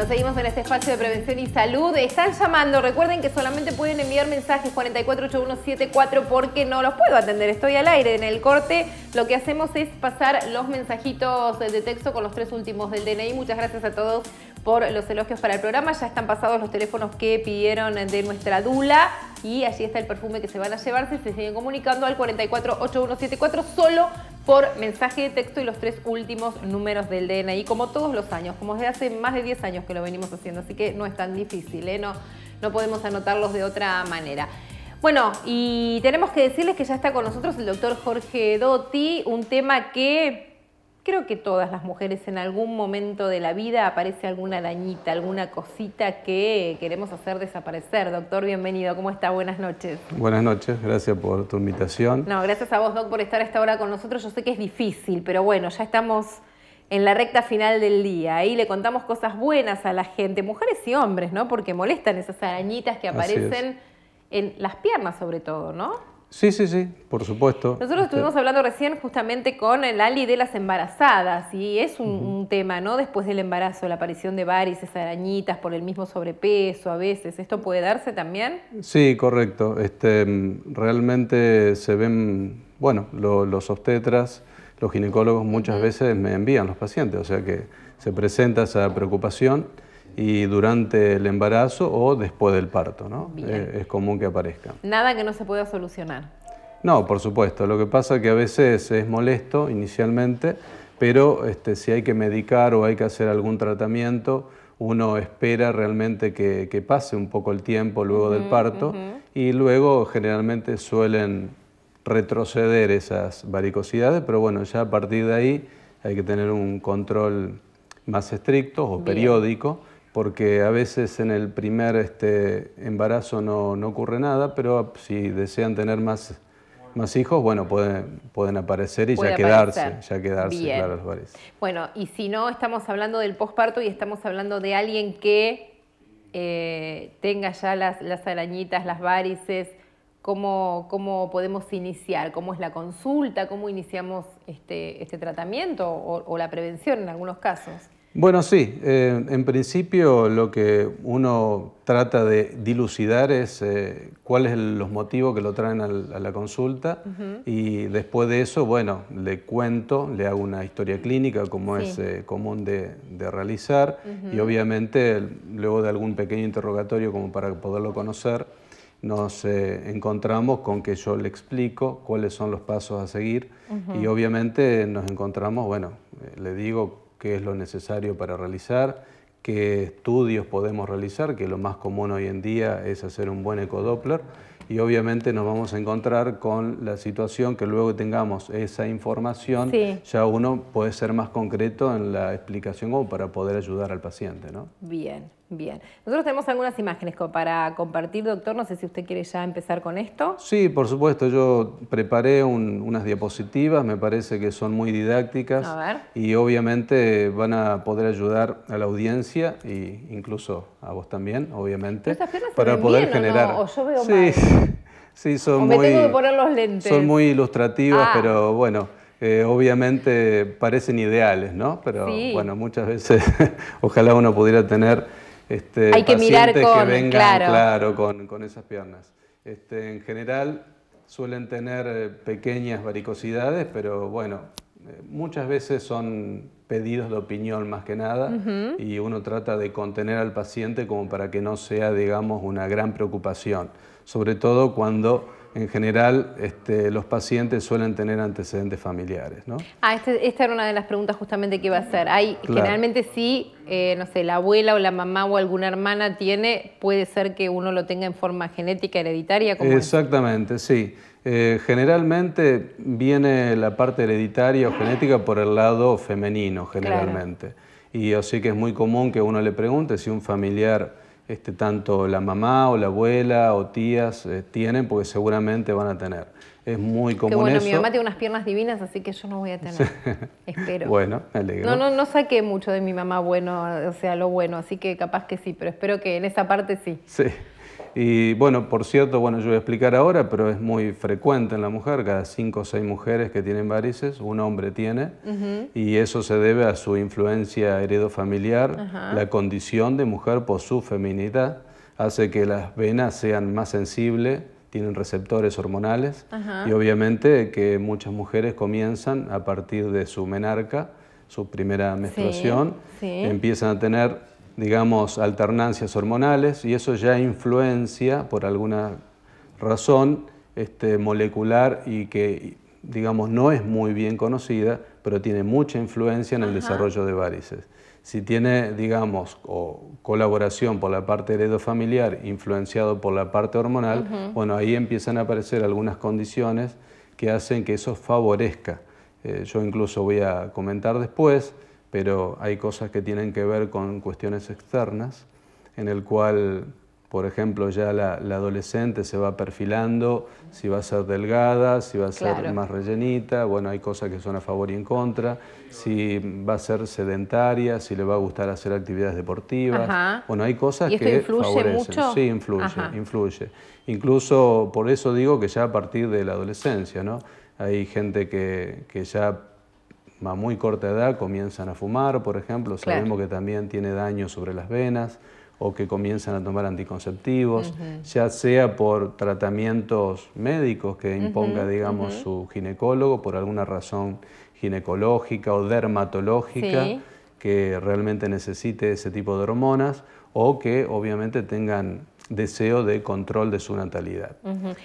Nos seguimos en este espacio de prevención y salud. Están llamando, recuerden que solamente pueden enviar mensajes 448174 porque no los puedo atender, estoy al aire en el corte. Lo que hacemos es pasar los mensajitos de texto con los tres últimos del DNI. Muchas gracias a todos por los elogios para el programa. Ya están pasados los teléfonos que pidieron de nuestra Dula y allí está el perfume que se van a llevar se siguen comunicando al 448174 solo por mensaje de texto y los tres últimos números del DNI, como todos los años, como desde hace más de 10 años que lo venimos haciendo, así que no es tan difícil, ¿eh? no, no podemos anotarlos de otra manera. Bueno, y tenemos que decirles que ya está con nosotros el doctor Jorge Dotti, un tema que Creo que todas las mujeres en algún momento de la vida aparece alguna arañita, alguna cosita que queremos hacer desaparecer. Doctor, bienvenido. ¿Cómo está? Buenas noches. Buenas noches, gracias por tu invitación. No, gracias a vos, Doc, por estar a esta hora con nosotros. Yo sé que es difícil, pero bueno, ya estamos en la recta final del día. Ahí le contamos cosas buenas a la gente, mujeres y hombres, ¿no? Porque molestan esas arañitas que aparecen en las piernas sobre todo, ¿no? Sí, sí, sí, por supuesto. Nosotros este, estuvimos hablando recién justamente con el ali de las embarazadas y es un, tema, ¿no? Después del embarazo, la aparición de varices, arañitas por el mismo sobrepeso a veces, ¿esto puede darse también? Sí, correcto. Este, mm, realmente se ven, bueno, los obstetras, los ginecólogos muchas veces me envían los pacientes, o sea que se presenta esa preocupación y durante el embarazo o después del parto, ¿no? Eh, es, común que aparezca. Nada que no se pueda solucionar. No, por supuesto. Lo que pasa es que a veces es molesto inicialmente, pero este, si hay que medicar o hay que hacer algún tratamiento, uno espera realmente que, pase un poco el tiempo luego del parto y luego generalmente suelen retroceder esas varicosidades, pero bueno, ya a partir de ahí hay que tener un control más estricto o periódico porque a veces en el primer este, embarazo no, ocurre nada, pero si desean tener más, hijos, bueno, pueden, pueden aparecer y ya quedarse, ya quedarse, Bueno, y si no, estamos hablando del posparto y estamos hablando de alguien que eh, tenga ya las, las arañitas, las varices, Cómo, podemos iniciar, cómo es la consulta, cómo iniciamos este, este tratamiento o la prevención en algunos casos. Bueno, sí. Eh, en principio lo que uno trata de dilucidar es eh, cuáles son los motivos que lo traen a la consulta y después de eso, bueno, le cuento, le hago una historia clínica como es eh, común de, realizar y obviamente luego de algún pequeño interrogatorio como para poderlo conocer, nos encontramos con que yo le explico cuáles son los pasos a seguir y obviamente nos encontramos, bueno, le digo qué es lo necesario para realizar, qué estudios podemos realizar, que lo más común hoy en día es hacer un buen ecodoppler y obviamente nos vamos a encontrar con la situación que luego tengamos esa información, ya uno puede ser más concreto en la explicación o para poder ayudar al paciente. ¿no? Bien. Bien. Nosotros tenemos algunas imágenes para compartir, doctor. No sé si usted quiere ya empezar con esto. Sí, por supuesto. Yo preparé unas diapositivas, me parece que son muy didácticas. A ver. Y obviamente van a poder ayudar a la audiencia e incluso a vos también, obviamente. para poder generar. O, yo veo sí, sí, son muy. Son muy ilustrativas, ah. pero bueno. Eh, obviamente parecen ideales, ¿no? Pero bueno, muchas veces ojalá uno pudiera tener este, Hay que mirar con, vengan, claro, con, esas piernas. Este, en general suelen tener eh, pequeñas varicosidades, pero bueno, eh, muchas veces son pedidos de opinión más que nada y uno trata de contener al paciente como para que no sea, digamos, una gran preocupación, sobre todo cuando en general este, los pacientes suelen tener antecedentes familiares. ¿no? Ah, este, esta era una de las preguntas justamente que iba a hacer. Generalmente sí, eh, no sé, la abuela o la mamá o alguna hermana tiene, puede ser que uno lo tenga en forma genética hereditaria. Como Exactamente, sí. Eh, generalmente viene la parte hereditaria o genética por el lado femenino, generalmente. Y así que es muy común que uno le pregunte si un familiar este, tanto la mamá o la abuela o tías eh, tienen, porque seguramente van a tener. Es muy común. Que bueno, mi mamá tiene unas piernas divinas, así que yo no voy a tener. Espero. Bueno, me alegro. No, no, no saqué mucho de mi mamá bueno, o sea, lo bueno, así que capaz que sí, pero espero que en esa parte sí. Sí. Y bueno, por cierto, bueno, yo voy a explicar ahora, pero es muy frecuente en la mujer, cada cinco o seis mujeres que tienen varices, un hombre tiene, y eso se debe a su influencia heredofamiliar, la condición de mujer por su feminidad, hace que las venas sean más sensibles, tienen receptores hormonales, y obviamente que muchas mujeres comienzan a partir de su menarca, su primera menstruación, empiezan a tener digamos, alternancias hormonales y eso ya influencia por alguna razón este, molecular y que, digamos, no es muy bien conocida, pero tiene mucha influencia en el desarrollo de varices. Si tiene, digamos, colaboración por la parte heredofamiliar, influenciado por la parte hormonal, bueno, ahí empiezan a aparecer algunas condiciones que hacen que eso favorezca. Eh, yo incluso voy a comentar después pero hay cosas que tienen que ver con cuestiones externas, en el cual, por ejemplo, ya la, adolescente se va perfilando, si va a ser delgada, si va a ser más rellenita, bueno, hay cosas que son a favor y en contra, si va a ser sedentaria, si le va a gustar hacer actividades deportivas, bueno, hay cosas que influye favorecen. Mucho? Sí, influye, Incluso por eso digo que ya a partir de la adolescencia, ¿no? Hay gente que, que ya a muy corta edad comienzan a fumar, por ejemplo, sabemos que también tiene daño sobre las venas o que comienzan a tomar anticonceptivos, ya sea por tratamientos médicos que imponga, digamos, su ginecólogo por alguna razón ginecológica o dermatológica que realmente necesite ese tipo de hormonas o que obviamente tengan deseo de control de su natalidad.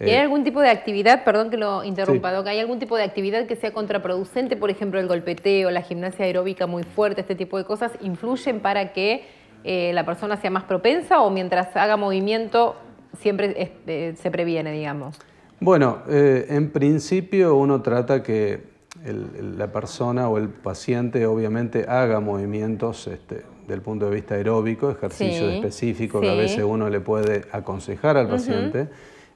¿Y hay eh, algún tipo de actividad, perdón que lo interrumpa, que Doc, ¿hay algún tipo de actividad que sea contraproducente? Por ejemplo, el golpeteo, la gimnasia aeróbica muy fuerte, este tipo de cosas, ¿influyen para que eh, la persona sea más propensa o mientras haga movimiento siempre eh, se previene, digamos? Bueno, en principio uno trata que la persona o el paciente obviamente haga movimientos este, del punto de vista aeróbico, ejercicio específico que a veces uno le puede aconsejar al paciente,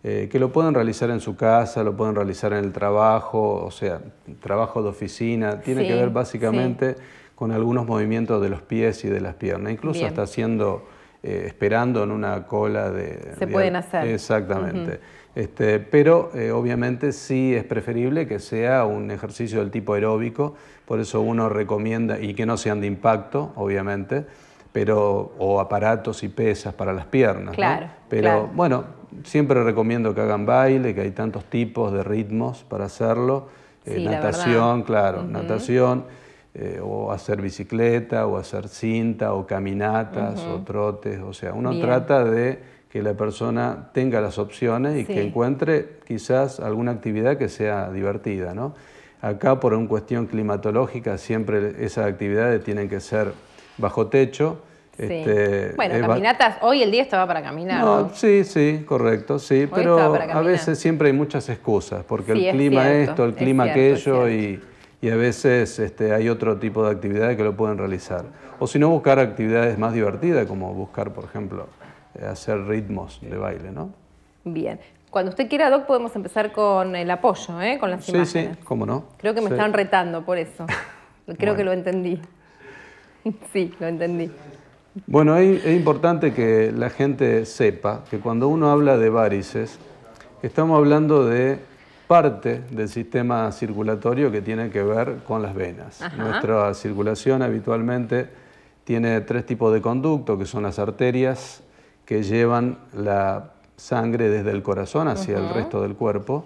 eh, que lo pueden realizar en su casa, lo pueden realizar en el trabajo, o sea, trabajo de oficina, tiene que ver básicamente con algunos movimientos de los pies y de las piernas, incluso hasta haciendo eh, esperando en una cola de... Se pueden hacer. Exactamente. este, pero eh, obviamente sí es preferible que sea un ejercicio del tipo aeróbico, por eso uno recomienda, y que no sean de impacto, obviamente, pero, o aparatos y pesas para las piernas. Claro. Pero bueno, siempre recomiendo que hagan baile, que hay tantos tipos de ritmos para hacerlo. Eh, natación, claro, natación. Eh, o hacer bicicleta, o hacer cinta, o caminatas, o trotes. O sea, uno trata de que la persona tenga las opciones y que encuentre quizás alguna actividad que sea divertida. ¿no? Acá, por una cuestión climatológica, siempre esas actividades tienen que ser bajo techo. Este, bueno, caminatas, hoy el día estaba para caminar. Sí, sí, correcto, sí, pero a veces siempre hay muchas excusas, porque el clima esto, el clima aquello y y a veces este, hay otro tipo de actividades que lo pueden realizar. O si no, buscar actividades más divertidas, como buscar, por ejemplo, eh, hacer ritmos de baile, ¿no? Bien. Cuando usted quiera, Doc, podemos empezar con el apoyo, ¿eh? con las sí, Sí, sí, cómo no. Creo que me están retando por eso. Creo que lo entendí. sí, lo entendí. Bueno, es importante que la gente sepa que cuando uno habla de varices, estamos hablando de parte del sistema circulatorio que tiene que ver con las venas. Nuestra circulación habitualmente tiene tres tipos de conducto, que son las arterias que llevan la sangre desde el corazón hacia el resto del cuerpo,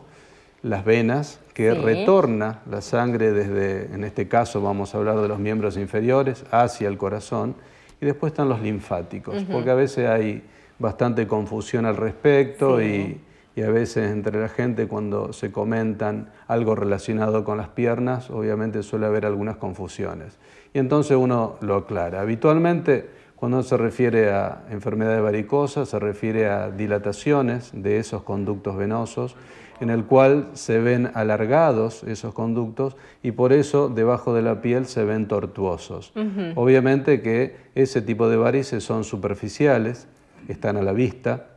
las venas que retorna la sangre desde, en este caso vamos a hablar de los miembros inferiores, hacia el corazón, y después están los linfáticos, porque a veces hay bastante confusión al respecto y y a veces entre la gente cuando se comentan algo relacionado con las piernas, obviamente suele haber algunas confusiones. Y entonces uno lo aclara. Habitualmente cuando se refiere a enfermedades varicosas, se refiere a dilataciones de esos conductos venosos, en el cual se ven alargados esos conductos y por eso debajo de la piel se ven tortuosos. Obviamente que ese tipo de varices son superficiales, están a la vista,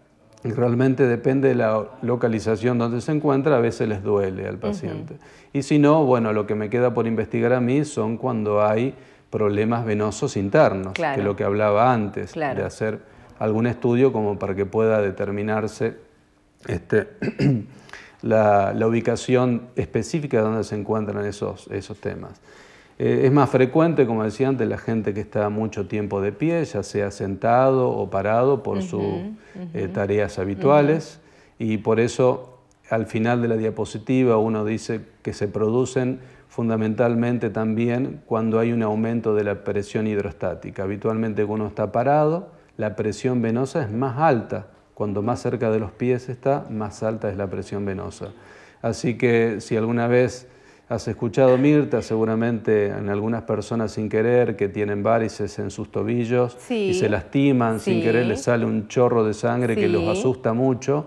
realmente depende de la localización donde se encuentra, a veces les duele al paciente. Y si no, bueno, lo que me queda por investigar a mí son cuando hay problemas venosos internos, que es lo que hablaba antes, de hacer algún estudio como para que pueda determinarse este, la, ubicación específica donde se encuentran esos temas. Eh, es más frecuente, como decía antes, la gente que está mucho tiempo de pie, ya sea sentado o parado por sus eh, tareas habituales y por eso al final de la diapositiva uno dice que se producen fundamentalmente también cuando hay un aumento de la presión hidrostática. Habitualmente cuando uno está parado, la presión venosa es más alta. Cuando más cerca de los pies está, más alta es la presión venosa. Así que si alguna vez Has escuchado Mirta seguramente en algunas personas sin querer que tienen varices en sus tobillos y se lastiman sin querer, les sale un chorro de sangre que los asusta mucho.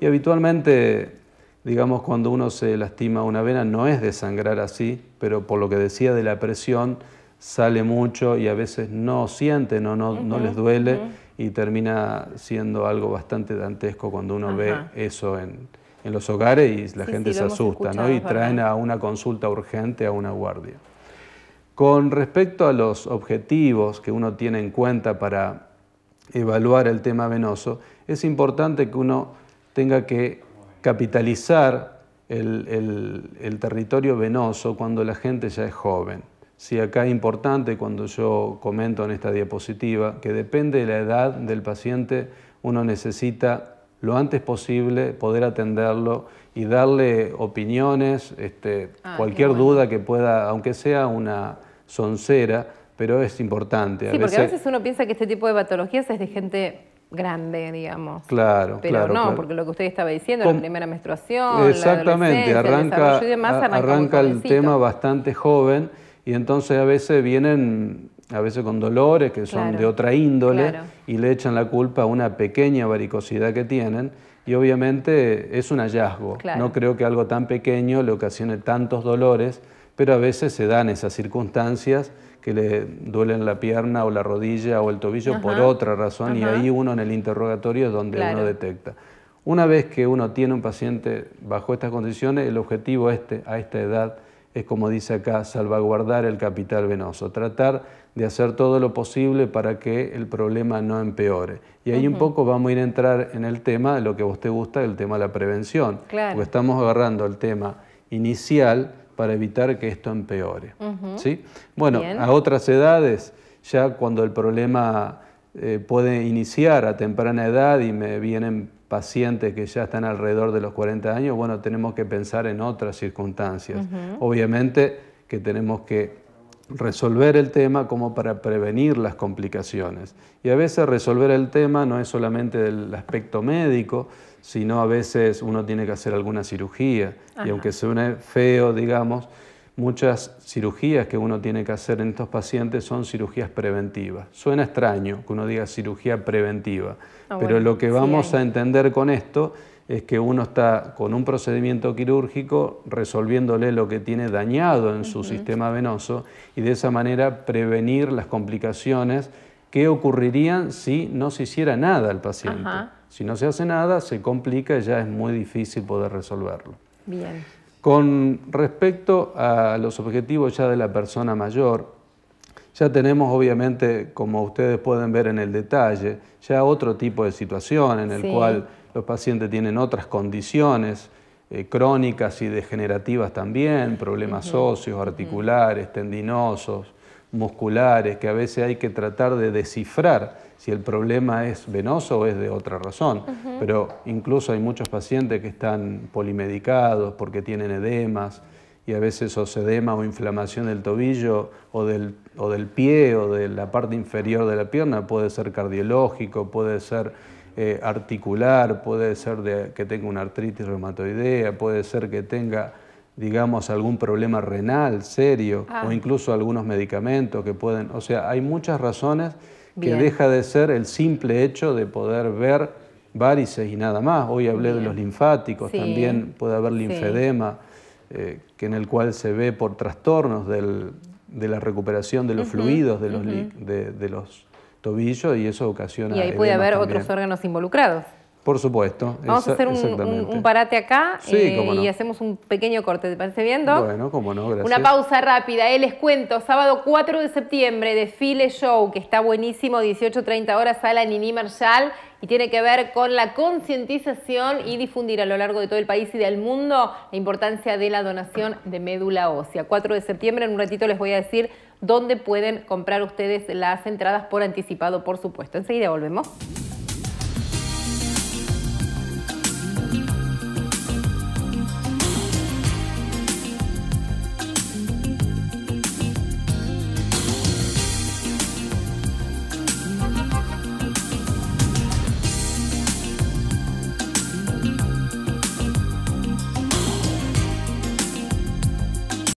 Y habitualmente, digamos, cuando uno se lastima una vena no es de sangrar así, pero por lo que decía de la presión, sale mucho y a veces no sienten o no, no les duele y termina siendo algo bastante dantesco cuando uno ve eso en en los hogares y la gente se asusta y traen a una consulta urgente, a una guardia. Con respecto a los objetivos que uno tiene en cuenta para evaluar el tema venoso, es importante que uno tenga que capitalizar el, territorio venoso cuando la gente ya es joven. Si acá es importante cuando yo comento en esta diapositiva que depende de la edad del paciente, uno necesita lo antes posible, poder atenderlo y darle opiniones, este, ah, cualquier duda que pueda, aunque sea una soncera, pero es importante. sí, porque a veces uno piensa que este tipo de patologías es de gente grande, digamos. Claro, pero no, porque lo que usted estaba diciendo, la primera menstruación, exactamente, arranca arranca el tema bastante joven y entonces a veces vienen a veces con dolores que son de otra índole, y le echan la culpa a una pequeña varicosidad que tienen. Y obviamente es un hallazgo. No creo que algo tan pequeño le ocasione tantos dolores, pero a veces se dan esas circunstancias que le duelen la pierna o la rodilla o el tobillo por otra razón, y ahí uno en el interrogatorio es donde uno detecta. Una vez que uno tiene un paciente bajo estas condiciones, el objetivo este, a esta edad es, como dice acá, salvaguardar el capital venoso, tratar de hacer todo lo posible para que el problema no empeore. Y ahí un poco vamos a ir a entrar en el tema de lo que a vos te gusta, el tema de la prevención. Claro. Porque estamos agarrando el tema inicial para evitar que esto empeore. ¿sí? Bueno, a otras edades, ya cuando el problema eh, puede iniciar a temprana edad y me vienen pacientes que ya están alrededor de los 40 años, bueno, tenemos que pensar en otras circunstancias. Obviamente que tenemos que resolver el tema como para prevenir las complicaciones. Y a veces resolver el tema no es solamente del aspecto médico, sino a veces uno tiene que hacer alguna cirugía. Y aunque suene feo, digamos, muchas cirugías que uno tiene que hacer en estos pacientes son cirugías preventivas. Suena extraño que uno diga cirugía preventiva, ah, pero lo que vamos a entender con esto es que uno está con un procedimiento quirúrgico resolviéndole lo que tiene dañado en su sistema venoso y de esa manera prevenir las complicaciones que ocurrirían si no se hiciera nada al paciente. Si no se hace nada, se complica y ya es muy difícil poder resolverlo. Bien. Con respecto a los objetivos ya de la persona mayor, ya tenemos, obviamente, como ustedes pueden ver en el detalle, ya otro tipo de situación en el cual los pacientes tienen otras condiciones eh, crónicas y degenerativas también, problemas óseos, articulares, tendinosos, musculares, que a veces hay que tratar de descifrar si el problema es venoso o es de otra razón. Pero incluso hay muchos pacientes que están polimedicados porque tienen edemas y a veces o edema o inflamación del tobillo o del, o del pie o de la parte inferior de la pierna puede ser cardiológico, puede ser eh, articular, puede ser que tenga una artritis reumatoidea, puede ser que tenga, digamos, algún problema renal serio ah. o incluso algunos medicamentos que pueden, o sea, hay muchas razones que deja de ser el simple hecho de poder ver varices y nada más. Hoy hablé de los linfáticos, también puede haber linfedema, eh, que en el cual se ve por trastornos de la recuperación de los fluidos, de los, de los tobillo y eso ocasiona... Y ahí puede haber otros órganos involucrados. Por supuesto. Vamos a hacer un, parate acá eh, y hacemos un pequeño corte. ¿Te parece bien, Bueno, cómo no, gracias. Una pausa rápida. Eh, les cuento, sábado 4 de septiembre, desfile show, que está buenísimo, 18.30 horas, sala Nini Marshall, y tiene que ver con la concientización y difundir a lo largo de todo el país y del mundo la importancia de la donación de médula ósea. 4 de septiembre, en un ratito les voy a decir dónde pueden comprar ustedes las entradas por anticipado, por supuesto. Enseguida volvemos.